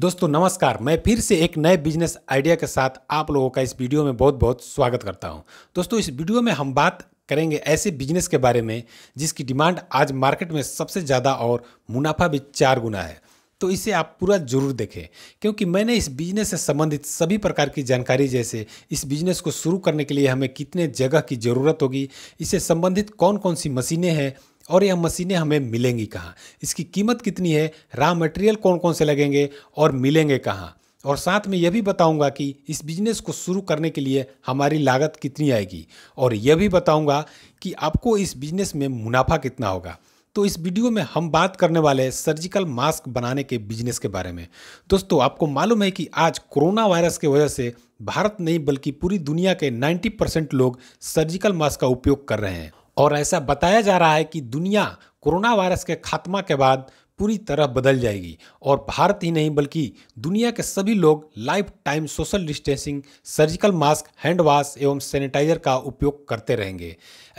दोस्तों नमस्कार मैं फिर से एक नए बिजनेस आइडिया के साथ आप लोगों का इस वीडियो में बहुत बहुत स्वागत करता हूं दोस्तों इस वीडियो में हम बात करेंगे ऐसे बिजनेस के बारे में जिसकी डिमांड आज मार्केट में सबसे ज़्यादा और मुनाफा भी चार गुना है तो इसे आप पूरा जरूर देखें क्योंकि मैंने इस बिजनेस से संबंधित सभी प्रकार की जानकारी जैसे इस बिजनेस को शुरू करने के लिए हमें कितने जगह की ज़रूरत होगी इससे संबंधित कौन कौन सी मशीनें हैं और यह मशीनें हमें मिलेंगी कहाँ इसकी कीमत कितनी है रॉ मटेरियल कौन कौन से लगेंगे और मिलेंगे कहाँ और साथ में यह भी बताऊंगा कि इस बिजनेस को शुरू करने के लिए हमारी लागत कितनी आएगी और यह भी बताऊंगा कि आपको इस बिजनेस में मुनाफा कितना होगा तो इस वीडियो में हम बात करने वाले हैं सर्जिकल मास्क बनाने के बिजनेस के बारे में दोस्तों आपको मालूम है कि आज कोरोना वायरस की वजह से भारत नहीं बल्कि पूरी दुनिया के 90 परसेंट लोग सर्जिकल मास्क का उपयोग कर रहे हैं और ऐसा बताया जा रहा है कि दुनिया कोरोना वायरस के खात्मा के बाद पूरी तरह बदल जाएगी और भारत ही नहीं बल्कि दुनिया के सभी लोग life time social distancing surgical mask hand wash एवं सैनिटाइजर का उपयोग करते रहेंगे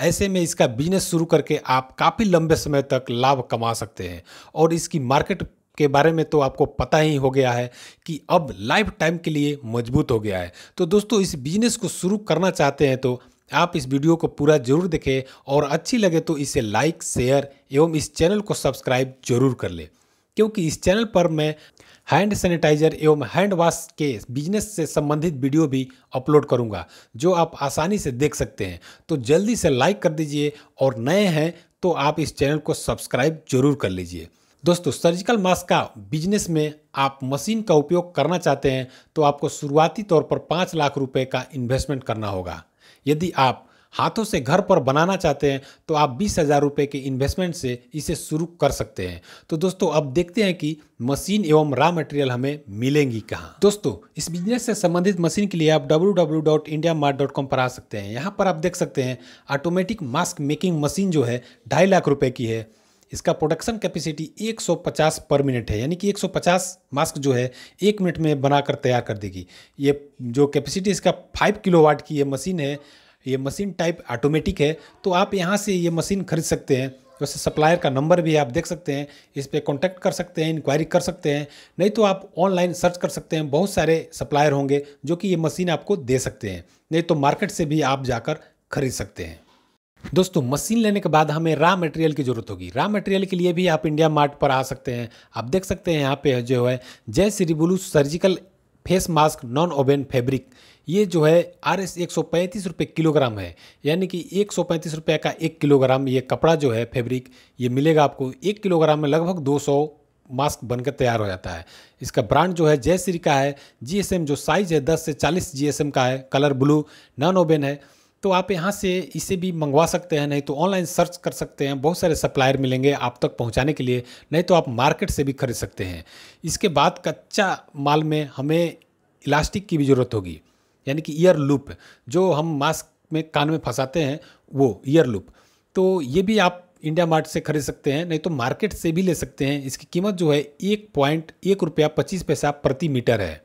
ऐसे में इसका बिजनेस शुरू करके आप काफ़ी लंबे समय तक लाभ कमा सकते हैं और इसकी मार्केट के बारे में तो आपको पता ही हो गया है कि अब लाइफ टाइम के लिए मजबूत हो गया है तो दोस्तों इस बिजनेस को शुरू करना चाहते हैं तो आप इस वीडियो को पूरा जरूर देखें और अच्छी लगे तो इसे लाइक शेयर एवं इस चैनल को सब्सक्राइब जरूर कर लें क्योंकि इस चैनल पर मैं हैंड सैनिटाइजर एवं हैंड वॉश के बिजनेस से संबंधित वीडियो भी अपलोड करूंगा जो आप आसानी से देख सकते हैं तो जल्दी से लाइक कर दीजिए और नए हैं तो आप इस चैनल को सब्सक्राइब जरूर कर लीजिए दोस्तों सर्जिकल मास्क का बिजनेस में आप मशीन का उपयोग करना चाहते हैं तो आपको शुरुआती तौर पर पाँच लाख रुपये का इन्वेस्टमेंट करना होगा यदि आप हाथों से घर पर बनाना चाहते हैं तो आप बीस हज़ार रुपये के इन्वेस्टमेंट से इसे शुरू कर सकते हैं तो दोस्तों अब देखते हैं कि मशीन एवं रॉ मटेरियल हमें मिलेंगी कहाँ दोस्तों इस बिजनेस से संबंधित मशीन के लिए आप www.indiamart.com पर आ सकते हैं यहाँ पर आप देख सकते हैं ऑटोमेटिक मास्क मेकिंग मशीन जो है ढाई लाख रुपये की है इसका प्रोडक्शन कैपेसिटी 150 पर मिनट है यानी कि 150 मास्क जो है एक मिनट में बनाकर तैयार कर देगी ये जो कैपेसिटी इसका 5 किलोवाट की ये मशीन है ये मशीन टाइप ऑटोमेटिक है तो आप यहाँ से ये मशीन खरीद सकते हैं वैसे सप्लायर का नंबर भी आप देख सकते हैं इस पर कॉन्टैक्ट कर सकते हैं इंक्वायरी कर सकते हैं नहीं तो आप ऑनलाइन सर्च कर सकते हैं बहुत सारे सप्लायर होंगे जो कि ये मशीन आपको दे सकते हैं नहीं तो मार्केट से भी आप जाकर खरीद सकते हैं दोस्तों मशीन लेने के बाद हमें रा मटेरियल की ज़रूरत होगी रा मटेरियल के लिए भी आप इंडिया मार्ट पर आ सकते हैं आप देख सकते हैं यहाँ पे जो है जय श्री रिबुलू surgical face mask non woven fabric ये जो है आर एस एक सौ पैंतीस रुपये किलोग्राम है यानी कि एक सौ पैंतीस रुपये का एक किलोग्राम ये कपड़ा जो है फैब्रिक ये मिलेगा आपको एक किलोग्राम में लगभग दो सौ मास्क बनकर तैयार हो जाता है इसका ब्रांड जो है जयश्री का है जीएसएम जो साइज़ है 10 से 40 जीएसएम का है कलर ब्लू नॉन ओबेन है तो आप यहाँ से इसे भी मंगवा सकते हैं नहीं तो ऑनलाइन सर्च कर सकते हैं बहुत सारे सप्लायर मिलेंगे आप तक पहुँचाने के लिए नहीं तो आप मार्केट से भी खरीद सकते हैं इसके बाद कच्चा माल में हमें इलास्टिक की भी ज़रूरत होगी यानी कि ईयर लूप जो हम मास्क में कान में फंसाते हैं वो ईयर लूप तो ये भी आप इंडिया मार्ट से खरीद सकते हैं नहीं तो मार्केट से भी ले सकते हैं इसकी कीमत जो है एक पॉइंट एक रुपया पच्चीस पैसा प्रति मीटर है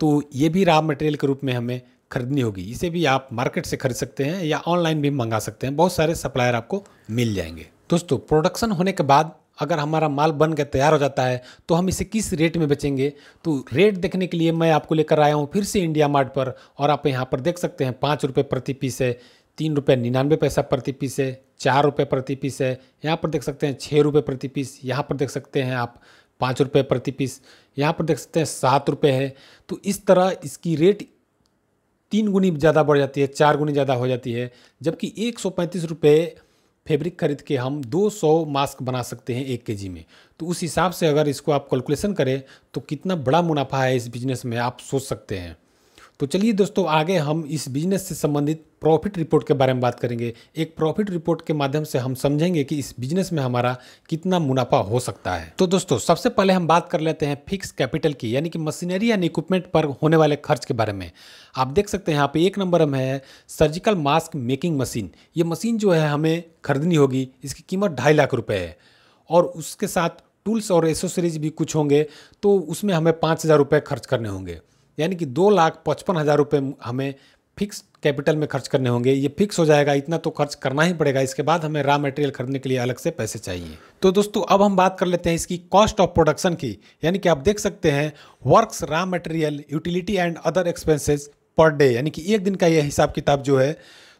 तो ये भी रॉ मटेरियल के रूप में हमें खरीदनी होगी इसे भी आप मार्केट से खरीद सकते हैं या ऑनलाइन भी मंगा सकते हैं बहुत सारे सप्लायर आपको मिल जाएंगे दोस्तों प्रोडक्शन होने के बाद अगर हमारा माल बन के तैयार हो जाता है तो हम इसे किस रेट में बेचेंगे तो रेट देखने के लिए मैं आपको लेकर आया हूँ फिर से इंडिया मार्ट पर और आप यहाँ पर देख सकते हैं पाँच रुपये प्रति पीस है तीन रुपये निन्यानवे पैसा प्रति पीस है चार रुपये प्रति पीस है यहाँ पर देख सकते हैं छः रुपये प्रति पीस यहाँ पर देख सकते हैं आप पाँच रुपये प्रति पीस यहाँ पर देख सकते हैं सात रुपये है तो इस तरह इसकी रेट तीन गुनी ज़्यादा बढ़ जाती है चार गुनी ज़्यादा हो जाती है जबकि एक सौ पैंतीस रुपये फैब्रिक खरीद के हम 200 मास्क बना सकते हैं एक के में तो उस हिसाब से अगर इसको आप कैलकुलेशन करें तो कितना बड़ा मुनाफा है इस बिज़नेस में आप सोच सकते हैं तो चलिए दोस्तों आगे हम इस बिजनेस से संबंधित प्रॉफिट रिपोर्ट के बारे में बात करेंगे एक प्रॉफिट रिपोर्ट के माध्यम से हम समझेंगे कि इस बिजनेस में हमारा कितना मुनाफा हो सकता है तो दोस्तों सबसे पहले हम बात कर लेते हैं फिक्स कैपिटल की यानी कि मशीनरी एंड इक्विपमेंट पर होने वाले खर्च के बारे में आप देख सकते हैं यहाँ पे एक नंबर में है सर्जिकल मास्क मेकिंग मशीन ये मशीन जो है हमें खरीदनी होगी इसकी कीमत ढाई लाख रुपये है और उसके साथ टूल्स और एसेसरीज़ भी कुछ होंगे तो उसमें हमें पाँच हज़ार रुपये खर्च करने होंगे यानी कि दो लाख पचपन हज़ार रुपये हमें फिक्स कैपिटल में खर्च करने होंगे ये फिक्स हो जाएगा इतना तो खर्च करना ही पड़ेगा इसके बाद हमें रॉ मटेरियल खरीदने के लिए अलग से पैसे चाहिए तो दोस्तों अब हम बात कर लेते हैं इसकी कॉस्ट ऑफ प्रोडक्शन की यानी कि आप देख सकते हैं works raw material utility and other expenses per day यानी कि एक दिन का यह हिसाब किताब जो है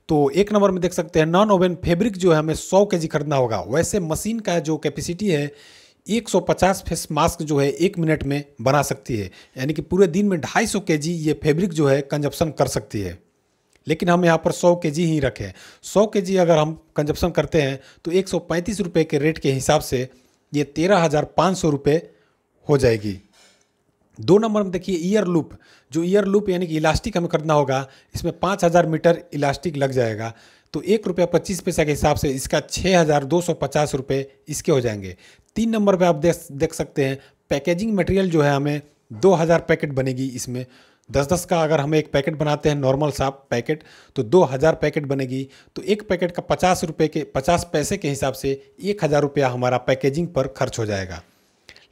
तो एक नंबर में देख सकते हैं नॉन ओवन फेब्रिक जो है हमें सौ के खरीदना होगा वैसे मशीन का जो कैपेसिटी है 150 फेस मास्क जो है एक मिनट में बना सकती है यानी कि पूरे दिन में 250 जी ये फेब्रिक जो है कंजप्शन कर सकती है लेकिन हम यहाँ पर 100 के जी ही रखें 100 के जी अगर हम कंजप्शन करते हैं तो एक सौ के रेट के हिसाब से ये तेरह हज़ार पाँच सौ रुपये हो जाएगी दो नंबर में देखिए ईयर लूप जो ईयर लूप यानी कि इलास्टिक हमें करना होगा इसमें पाँच हज़ार मीटर इलास्टिक लग जाएगा तो एक रुपया पच्चीस पैसा के हिसाब से इसका छः हज़ार दो सौ पचास रुपये इसके हो जाएंगे तीन नंबर पे आप देख देख सकते हैं पैकेजिंग मटेरियल जो है हमें दो हज़ार पैकेट बनेगी इसमें दस दस का अगर हम एक पैकेट बनाते हैं नॉर्मल साफ पैकेट तो दो हज़ार पैकेट बनेगी तो एक पैकेट का पचास रुपये के पचास पैसे के हिसाब से एक हज़ार रुपया हमारा पैकेजिंग पर खर्च हो जाएगा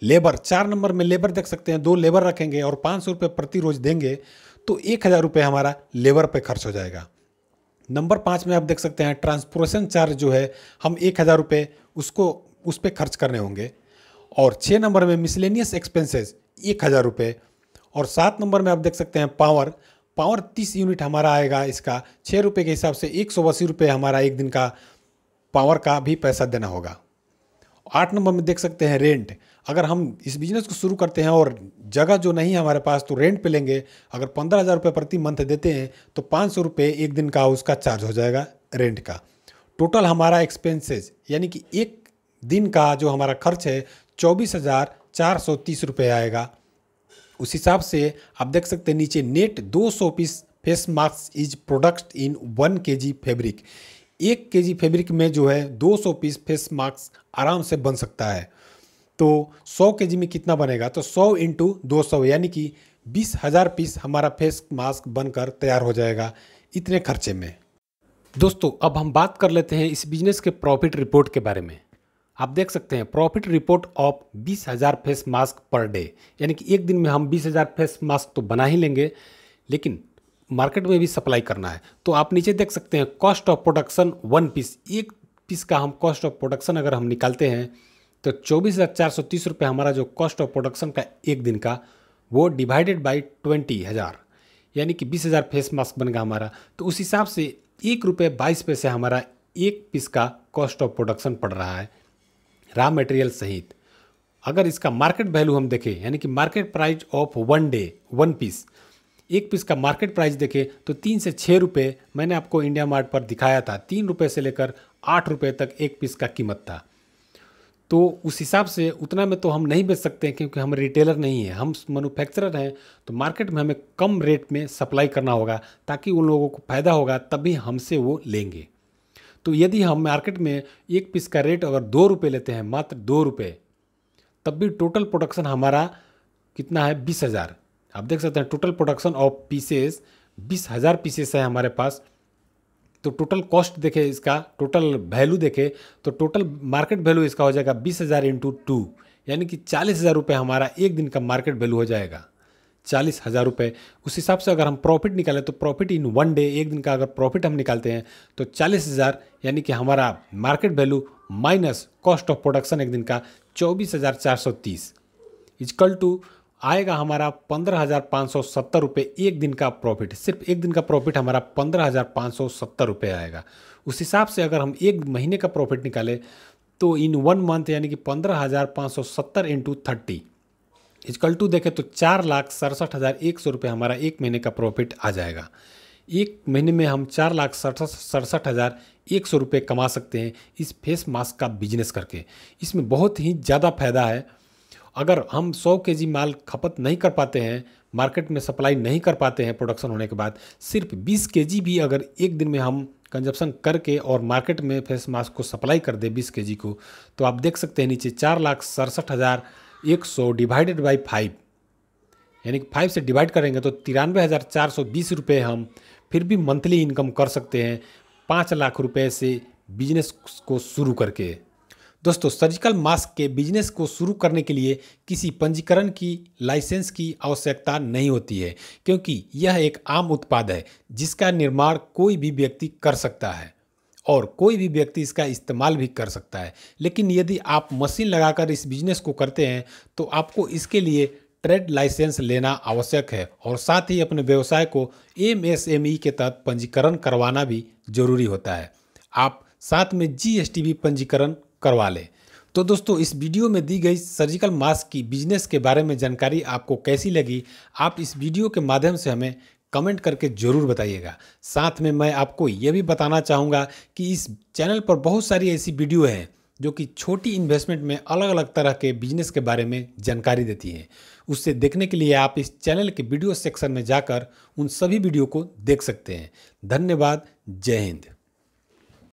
लेबर चार नंबर में लेबर देख सकते हैं दो लेबर रखेंगे और पाँच सौ रुपये प्रति रोज़ देंगे तो एक हज़ार रुपये हमारा लेबर पर खर्च हो जाएगा नंबर पाँच में आप देख सकते हैं ट्रांसपोर्टेशन चार्ज जो है हम एक हज़ार रुपये उसको उस पर खर्च करने होंगे और छः नंबर में मिसलेनियस एक्सपेंसेस एक हज़ार रुपये और सात नंबर में आप देख सकते हैं पावर पावर तीस यूनिट हमारा आएगा इसका छः रुपये के हिसाब से एक सौ अस्सी रुपये हमारा एक दिन का पावर का भी पैसा देना होगा आठ नंबर में देख सकते हैं रेंट अगर हम इस बिजनेस को शुरू करते हैं और जगह जो नहीं है हमारे पास तो रेंट पे लेंगे अगर पंद्रह हज़ार रुपये प्रति मंथ देते हैं तो पाँच सौ रुपये एक दिन का उसका चार्ज हो जाएगा रेंट का टोटल हमारा एक्सपेंसेस यानी कि एक दिन का जो हमारा खर्च है चौबीस हज़ार चार सौ तीस रुपये आएगा उस हिसाब से आप देख सकते हैं नीचे नेट दो सौ piece face mask is product in one K G fabric एक के जी फेब्रिक में जो है दो सौ पीस फेस मास्क आराम से बन सकता है तो 100 के में कितना बनेगा तो 100 इंटू दो यानी कि बीस हज़ार पीस हमारा फेस मास्क बनकर तैयार हो जाएगा इतने खर्चे में दोस्तों अब हम बात कर लेते हैं इस बिजनेस के प्रॉफिट रिपोर्ट के बारे में आप देख सकते हैं प्रॉफिट रिपोर्ट ऑफ बीस हज़ार फेस मास्क पर डे यानी कि एक दिन में हम बीस हज़ार फेस मास्क तो बना ही लेंगे लेकिन मार्केट में भी सप्लाई करना है तो आप नीचे देख सकते हैं cost of production one piece एक पीस का हम कॉस्ट ऑफ प्रोडक्शन अगर हम निकालते हैं तो चौबीस हज़ार चार सौ तीस रुपये हमारा जो कॉस्ट ऑफ प्रोडक्शन का एक दिन का वो डिवाइडेड बाई ट्वेंटी हज़ार यानी कि बीस हज़ार फेस मास्क बन गया हमारा तो उस हिसाब से एक रुपये बाईस पैसे हमारा एक पीस का कॉस्ट ऑफ प्रोडक्शन पड़ रहा है रॉ मटेरियल सहित अगर इसका मार्केट वैल्यू हम देखें यानी कि market price of one day one piece एक पीस का मार्केट प्राइस देखें तो तीन से छः रुपये मैंने आपको इंडिया मार्ट पर दिखाया था तीन रुपये से लेकर आठ रुपये तक एक पीस का कीमत था तो उस हिसाब से उतना में तो हम नहीं बेच सकते हैं क्योंकि हम रिटेलर नहीं हैं हम मैनुफैक्चरर हैं तो मार्केट में हमें कम रेट में सप्लाई करना होगा ताकि उन लोगों को फ़ायदा होगा तभी हमसे वो लेंगे तो यदि हम मार्केट में एक पीस का रेट अगर दो रुपये लेते हैं मात्र दो रुपये तब भी टोटल प्रोडक्शन हमारा कितना है बीस हज़ार आप देख सकते हैं टोटल प्रोडक्शन ऑफ पीसेस बीस हज़ार पीसेस है हमारे पास तो टोटल कॉस्ट देखे इसका टोटल वैल्यू देखे तो टोटल मार्केट वैल्यू इसका हो जाएगा बीस हज़ार इंटू टू यानी कि चालीस हज़ार रुपये हमारा एक दिन का मार्केट वैल्यू हो जाएगा चालीस हज़ार रुपये उस हिसाब से अगर हम प्रॉफिट निकालें तो प्रॉफिट इन वन डे एक दिन का अगर प्रॉफिट हम निकालते हैं तो चालीस हज़ार यानी कि हमारा market value minus cost of production एक दिन का चौबीस हज़ार चार सौ तीस इजकल टू आएगा हमारा पंद्रह हज़ार पाँच सौ सत्तर रुपये एक दिन का प्रॉफिट सिर्फ एक दिन का प्रॉफिट हमारा पंद्रह हज़ार पाँच सौ सत्तर रुपये आएगा उस हिसाब से अगर हम एक महीने का प्रॉफिट निकालें तो इन वन मंथ यानी कि पंद्रह हज़ार पाँच सौ सत्तर इंटू थर्टी इजकल टू देखें तो चार लाख सड़सठ हज़ार एक सौ रुपये हमारा एक महीने का प्रॉफिट आ जाएगा एक महीने में हम चार लाख सड़सठ सड़सठ हज़ार एक सौ रुपये कमा सकते हैं इस फेस मास्क का बिजनेस करके इसमें बहुत ही ज़्यादा फायदा है अगर हम 100 के माल खपत नहीं कर पाते हैं मार्केट में सप्लाई नहीं कर पाते हैं प्रोडक्शन होने के बाद सिर्फ 20 के भी अगर एक दिन में हम कंजप्शन करके और मार्केट में फेस मास्क को सप्लाई कर दे 20 के को तो आप देख सकते हैं नीचे चार लाख सड़सठ हज़ार एक सौ डिवाइडेड बाई फाइव यानी कि फाइव से डिवाइड करेंगे तो तिरानवे हज़ार चार सौ बीस रुपये हम फिर भी मंथली इनकम कर सकते हैं पाँच लाख रुपये से बिजनेस को शुरू करके दोस्तों सर्जिकल मास्क के बिजनेस को शुरू करने के लिए किसी पंजीकरण की लाइसेंस की आवश्यकता नहीं होती है क्योंकि यह एक आम उत्पाद है जिसका निर्माण कोई भी व्यक्ति कर सकता है और कोई भी व्यक्ति इसका इस्तेमाल भी कर सकता है लेकिन यदि आप मशीन लगाकर इस बिजनेस को करते हैं तो आपको इसके लिए ट्रेड लाइसेंस लेना आवश्यक है और साथ ही अपने व्यवसाय को एमएसएमई e के तहत पंजीकरण करवाना भी जरूरी होता है आप साथ में जीएसटी भी पंजीकरण करवा लें तो दोस्तों इस वीडियो में दी गई सर्जिकल मास्क की बिजनेस के बारे में जानकारी आपको कैसी लगी आप इस वीडियो के माध्यम से हमें कमेंट करके ज़रूर बताइएगा साथ में मैं आपको ये भी बताना चाहूँगा कि इस चैनल पर बहुत सारी ऐसी वीडियो हैं जो कि छोटी इन्वेस्टमेंट में अलग अलग तरह के बिजनेस के बारे में जानकारी देती हैं उससे देखने के लिए आप इस चैनल के वीडियो सेक्शन में जाकर उन सभी वीडियो को देख सकते हैं धन्यवाद जय हिंद